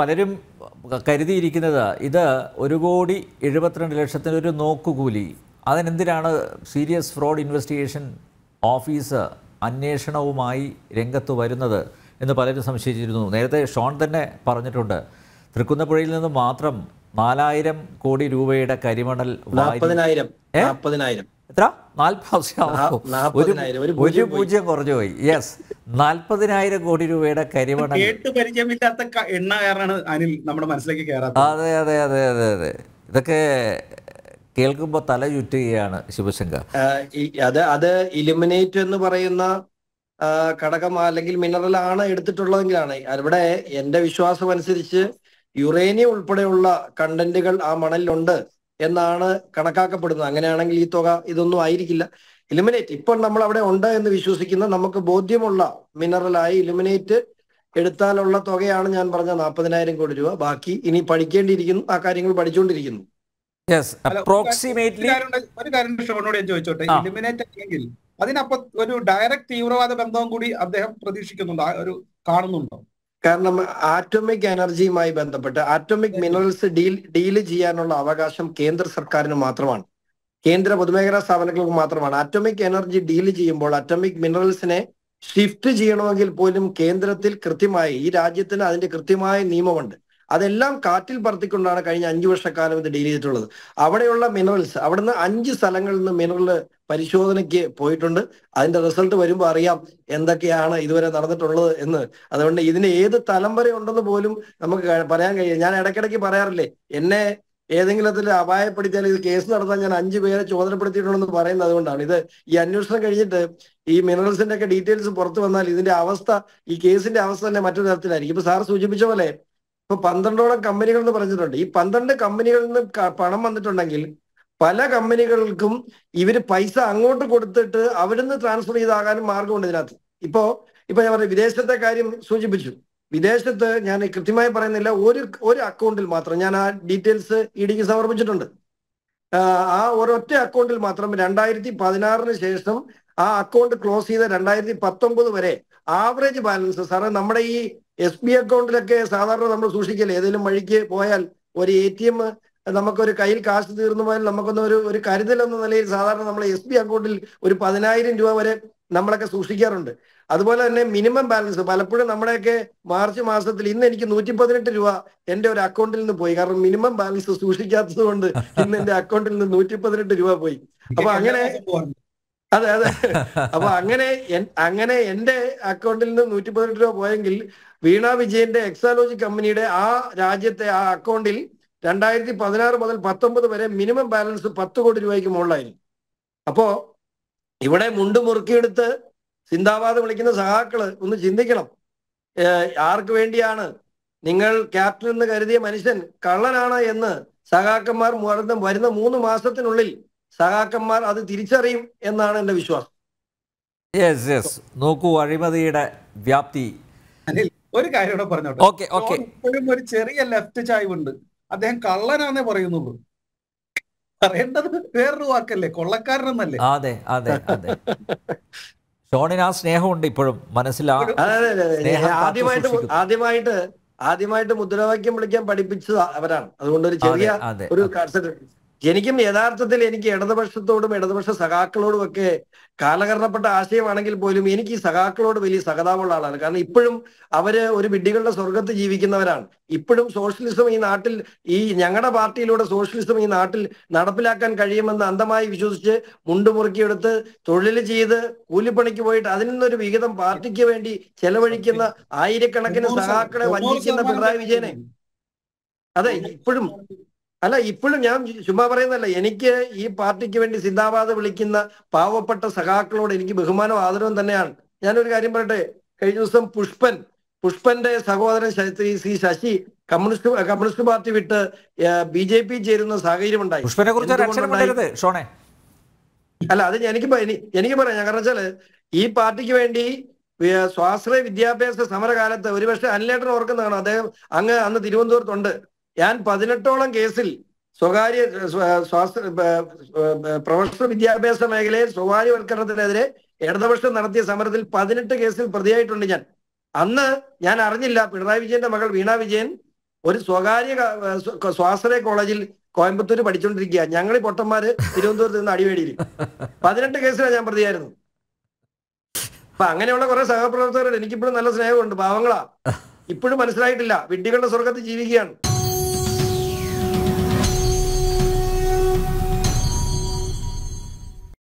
പലരും കരുതിയിരിക്കുന്നത് ഇത് ഒരു കോടി എഴുപത്തിരണ്ട് ലക്ഷത്തിൻ്റെ ഒരു നോക്കുകൂലി അതിനെന്തിനാണ് സീരിയസ് ഫ്രോഡ് ഇൻവെസ്റ്റിഗേഷൻ ഓഫീസ് അന്വേഷണവുമായി രംഗത്ത് വരുന്നത് എന്ന് പലരും സംശയിച്ചിരുന്നു നേരത്തെ ഷോൺ തന്നെ പറഞ്ഞിട്ടുണ്ട് തൃക്കുന്നപ്പുഴയിൽ നിന്ന് മാത്രം നാലായിരം കോടി രൂപയുടെ കരിമണൽ നാൽപ്പതിനായിരം നാൽപ്പതിനായിരം എത്ര നാൽപ്പത് ഒരു പൂജ്യം കുറഞ്ഞു പോയി യെസ് നാൽപ്പതിനായിരം കോടി രൂപയുടെ കരിമണ പരിചയമില്ലാത്ത എണ്ണ കാരണമാണ് അനിൽ നമ്മുടെ മനസ്സിലേക്ക് കയറാത്തത് അതെ അതെ അതെ അതെ അതെ ഇതൊക്കെ കേൾക്കുമ്പോൾ തല ചുറ്റുകയാണ് ശിവശങ്കർ അത് അത് ഇലിമിനേറ്റ് എന്ന് പറയുന്ന ഘടകം അല്ലെങ്കിൽ മിനറൽ ആണ് എടുത്തിട്ടുള്ളതെങ്കിലാണ് അവിടെ എൻ്റെ വിശ്വാസം അനുസരിച്ച് യുറേനിയം ഉൾപ്പെടെയുള്ള കണ്ടന്റുകൾ ആ മണലിലുണ്ട് എന്നാണ് കണക്കാക്കപ്പെടുന്നത് അങ്ങനെയാണെങ്കിൽ ഈ തുക ഇതൊന്നും ആയിരിക്കില്ല ഇലുമിനേറ്റ് ഇപ്പോൾ നമ്മൾ അവിടെ ഉണ്ട് എന്ന് വിശ്വസിക്കുന്ന നമുക്ക് ബോധ്യമുള്ള മിനറലായി ഇലുമിനേറ്റ് എടുത്താലുള്ള തുകയാണ് ഞാൻ പറഞ്ഞ നാൽപ്പതിനായിരം കോടി രൂപ ബാക്കി ഇനി പഠിക്കേണ്ടിയിരിക്കുന്നു ആ കാര്യങ്ങൾ പഠിച്ചുകൊണ്ടിരിക്കുന്നു ഒരു ഞാൻ ചോദിച്ചോട്ടെ അതിനപ്പോ ഒരു ഡയറക്റ്റ് തീവ്രവാദ ബന്ധവും കൂടി അദ്ദേഹം പ്രതീക്ഷിക്കുന്നുണ്ടോ ഒരു കാണുന്നുണ്ടോ കാരണം ആറ്റോമിക് എനർജിയുമായി ബന്ധപ്പെട്ട് ആറ്റോമിക് മിനറൽസ് ഡീൽ ഡീല് ചെയ്യാനുള്ള അവകാശം കേന്ദ്ര സർക്കാരിന് മാത്രമാണ് കേന്ദ്ര പൊതുമേഖലാ സ്ഥാപനങ്ങൾക്ക് മാത്രമാണ് ആറ്റോമിക് എനർജി ഡീൽ ചെയ്യുമ്പോൾ ആറ്റോമിക് മിനറൽസിനെ ഷിഫ്റ്റ് ചെയ്യണമെങ്കിൽ പോലും കേന്ദ്രത്തിൽ കൃത്യമായി ഈ രാജ്യത്തിന് അതിന്റെ കൃത്യമായ നിയമമുണ്ട് അതെല്ലാം കാറ്റിൽ പറത്തിക്കൊണ്ടാണ് കഴിഞ്ഞ അഞ്ച് വർഷക്കാലം ഇത് ഡീൽ ചെയ്തിട്ടുള്ളത് അവിടെയുള്ള മിനറൽസ് അവിടുന്ന് അഞ്ച് സ്ഥലങ്ങളിൽ നിന്ന് മിനറൽ പരിശോധനയ്ക്ക് പോയിട്ടുണ്ട് അതിന്റെ റിസൾട്ട് വരുമ്പോൾ അറിയാം എന്തൊക്കെയാണ് ഇതുവരെ നടന്നിട്ടുള്ളത് എന്ന് അതുകൊണ്ട് ഇതിന് ഏത് തലം വരെ ഉണ്ടെന്ന് പോലും നമുക്ക് പറയാൻ കഴിയും ഞാൻ ഇടയ്ക്കിടയ്ക്ക് പറയാറില്ലേ എന്നെ ഏതെങ്കിലും അതിൽ അപായപ്പെടുത്തിയാൽ ഇത് കേസ് നടത്താൻ ഞാൻ അഞ്ചു പേരെ ചോദനപ്പെടുത്തിയിട്ടുണ്ടെന്ന് പറയുന്നത് അതുകൊണ്ടാണ് ഇത് ഈ അന്വേഷണം കഴിഞ്ഞിട്ട് ഈ മിനറൽസിന്റെ ഒക്കെ ഡീറ്റെയിൽസ് പുറത്തു വന്നാൽ ഇതിന്റെ അവസ്ഥ ഈ കേസിന്റെ അവസ്ഥ തന്നെ മറ്റൊരു തരത്തിലായിരിക്കും ഇപ്പൊ സാർ സൂചിപ്പിച്ച പോലെ ഇപ്പൊ പന്ത്രണ്ടോളം കമ്പനികൾ എന്ന് പറഞ്ഞിട്ടുണ്ട് ഈ പന്ത്രണ്ട് കമ്പനികളിൽ നിന്ന് പണം വന്നിട്ടുണ്ടെങ്കിൽ പല കമ്പനികൾക്കും ഇവര് പൈസ അങ്ങോട്ട് കൊടുത്തിട്ട് അവിടുന്ന് ട്രാൻസ്ഫർ ചെയ്താകാനും മാർഗമുണ്ട് ഇതിനകത്ത് ഇപ്പോ ഇപ്പൊ ഞാൻ പറഞ്ഞു വിദേശത്തെ കാര്യം സൂചിപ്പിച്ചു വിദേശത്ത് ഞാൻ കൃത്യമായി പറയുന്നില്ല ഒരു ഒരു അക്കൗണ്ടിൽ മാത്രം ഞാൻ ആ ഡീറ്റെയിൽസ് ഇ ഡിക്ക് സമർപ്പിച്ചിട്ടുണ്ട് ആ ഒരൊറ്റ അക്കൗണ്ടിൽ മാത്രം രണ്ടായിരത്തി പതിനാറിന് ശേഷം ആ അക്കൗണ്ട് ക്ലോസ് ചെയ്ത രണ്ടായിരത്തി പത്തൊമ്പത് വരെ ആവറേജ് ബാലൻസ് സാറേ നമ്മുടെ ഈ എസ് ബി അക്കൗണ്ടിലൊക്കെ സാധാരണ നമ്മൾ സൂക്ഷിക്കില്ല ഏതെങ്കിലും വഴിക്ക് പോയാൽ ഒരു എ ടി എം നമുക്കൊരു കയ്യിൽ കാശ് തീർന്നു പോയാൽ നമുക്കൊന്നും ഒരു ഒരു കരുതൽ എന്ന നിലയിൽ സാധാരണ നമ്മൾ എസ് ബി അക്കൗണ്ടിൽ ഒരു പതിനായിരം രൂപ വരെ നമ്മളൊക്കെ സൂക്ഷിക്കാറുണ്ട് അതുപോലെ തന്നെ മിനിമം ബാലൻസ് പലപ്പോഴും നമ്മുടെയൊക്കെ മാർച്ച് മാസത്തിൽ ഇന്ന് എനിക്ക് നൂറ്റി പതിനെട്ട് രൂപ എന്റെ ഒരു അക്കൗണ്ടിൽ നിന്ന് പോയി കാരണം മിനിമം ബാലൻസ് സൂക്ഷിക്കാത്തത് കൊണ്ട് ഇന്ന് എന്റെ അക്കൗണ്ടിൽ നിന്ന് നൂറ്റി പതിനെട്ട് രൂപ പോയി അപ്പൊ അങ്ങനെ അതെ അതെ അപ്പൊ അങ്ങനെ അങ്ങനെ എന്റെ അക്കൗണ്ടിൽ നിന്ന് നൂറ്റി പതിനെട്ട് രൂപ പോയെങ്കിൽ വീണ വിജയന്റെ എക്സാലോജി കമ്പനിയുടെ ആ രാജ്യത്തെ ആ അക്കൗണ്ടിൽ രണ്ടായിരത്തി പതിനാറ് മുതൽ പത്തൊമ്പത് വരെ മിനിമം ബാലൻസ് പത്ത് കോടി രൂപയ്ക്ക് മുകളിലായിരുന്നു അപ്പോ ഇവിടെ മുണ്ട് മുറുക്കിയെടുത്ത് സിന്ദാബാദ് വിളിക്കുന്ന സഹാക്കള് ഒന്ന് ചിന്തിക്കണം ആർക്ക് വേണ്ടിയാണ് നിങ്ങൾ ക്യാപ്റ്റൻ എന്ന് കരുതിയ മനുഷ്യൻ കള്ളനാണ് എന്ന് സഹാക്കന്മാർ വരുന്ന മൂന്ന് മാസത്തിനുള്ളിൽ സഹാക്കന്മാർ അത് തിരിച്ചറിയും എന്നാണ് എന്റെ വിശ്വാസം യെസ് യെസ് നോക്കൂ അഴിമതിയുടെ വ്യാപ്തി ഒരു കാര്യം കൂടെ പറഞ്ഞോട്ടെ ഇപ്പോഴും ഒരു ചെറിയ ലെഫ്റ്റ് ചായ്വുണ്ട് അദ്ദേഹം കള്ളനാന്നേ പറയുന്നുള്ളൂ പറയേണ്ടത് വേറൊരു വാക്കല്ലേ കൊള്ളക്കാരനെന്നല്ലേ അതെ അതെ അതെ ഷോണിന് ആ സ്നേഹമുണ്ട് ഇപ്പോഴും മനസ്സിലാവും ആദ്യമായിട്ട് ആദ്യമായിട്ട് ആദ്യമായിട്ട് മുദ്രാവാക്യം വിളിക്കാൻ പഠിപ്പിച്ചത് അവരാണ് അതുകൊണ്ട് ഒരു ചെറിയ ഒരു എനിക്കും യഥാർത്ഥത്തിൽ എനിക്ക് ഇടതുപക്ഷത്തോടും ഇടതുപക്ഷ സഖാക്കളോടും ഒക്കെ കാലകരണപ്പെട്ട ആശയമാണെങ്കിൽ പോലും എനിക്ക് ഈ സഖാക്കളോട് വലിയ സഹതാപമുള്ള ആളാണ് കാരണം ഇപ്പോഴും അവര് ഒരു വിഡ്ഢികളുടെ സ്വർഗത്ത് ജീവിക്കുന്നവരാണ് ഇപ്പോഴും സോഷ്യലിസം ഈ നാട്ടിൽ ഈ ഞങ്ങളുടെ പാർട്ടിയിലൂടെ സോഷ്യലിസം ഈ നാട്ടിൽ നടപ്പിലാക്കാൻ കഴിയുമെന്ന് അന്ധമായി വിശ്വസിച്ച് മുണ്ടുമുറുക്കിയെടുത്ത് തൊഴിൽ ചെയ്ത് കൂലിപ്പണിക്ക് പോയിട്ട് അതിൽ നിന്നൊരു വിഹിതം പാർട്ടിക്ക് വേണ്ടി ചെലവഴിക്കുന്ന ആയിരക്കണക്കിന് സഖാക്കളെ വഞ്ചിക്കുന്ന പിണറായി വിജയനെ അതെ ഇപ്പോഴും അല്ല ഇപ്പോഴും ഞാൻ ചുമ്മാ പറയുന്നതല്ല എനിക്ക് ഈ പാർട്ടിക്ക് വേണ്ടി സിന്ദാബാദ് വിളിക്കുന്ന പാവപ്പെട്ട സഖാക്കളോട് എനിക്ക് ബഹുമാനവും ആദരവും തന്നെയാണ് ഞാനൊരു കാര്യം പറയട്ടെ കഴിഞ്ഞ ദിവസം പുഷ്പൻ പുഷ്പന്റെ സഹോദരൻ Shri C Sasi communist communist party വിട്ട് ബി ജെ പി ചേരുന്ന സാഹചര്യം ഉണ്ടായി പുഷ്പനെ കുറിച്ച് അല്ല അത് എനിക്ക് എനിക്ക് പറയാം ഞാൻ കാരണം വെച്ചാല് ഈ പാർട്ടിക്ക് വേണ്ടി സ്വാശ്രയ വിദ്യാഭ്യാസ സമരകാലത്ത് ഒരുപക്ഷെ അനിലേട്ടൻ ഓർക്കുന്നതാണ് അദ്ദേഹം അങ്ങ് അന്ന് തിരുവനന്തപുരത്തുണ്ട് ഞാൻ പതിനെട്ടോളം കേസിൽ സ്വകാര്യ സ്വാസ്ഥ്യ പ്രൊഫഷണൽ വിദ്യാഭ്യാസ മേഖലയിൽ സ്വകാര്യവൽക്കരണത്തിനെതിരെ ഇടതുപക്ഷം നടത്തിയ സമരത്തിൽ പതിനെട്ട് കേസിൽ പ്രതിയായിട്ടുണ്ട് ഞാൻ അന്ന് ഞാൻ അറിഞ്ഞില്ല പിണറായി വിജയന്റെ മകൾ വീണ വിജയൻ ഒരു സ്വകാര്യ സ്വാശ്രയ കോളേജിൽ കോയമ്പത്തൂർ പഠിച്ചുകൊണ്ടിരിക്കുക ഞങ്ങൾ ഈ പൊട്ടന്മാര് തിരുവനന്തപുരത്ത് നിന്ന് അടിവേടിയിൽ പതിനെട്ട് കേസിലാണ് ഞാൻ പ്രതിയായിരുന്നു അപ്പൊ അങ്ങനെയുള്ള കുറെ സഹപ്രവർത്തകരുണ്ട് എനിക്കിപ്പോഴും നല്ല സ്നേഹമുണ്ട് പാവങ്ങളാ ഇപ്പോഴും മനസ്സിലായിട്ടില്ല വിഡ്ഢികളുടെ സ്വർഗത്തിൽ ജീവിക്കുകയാണ്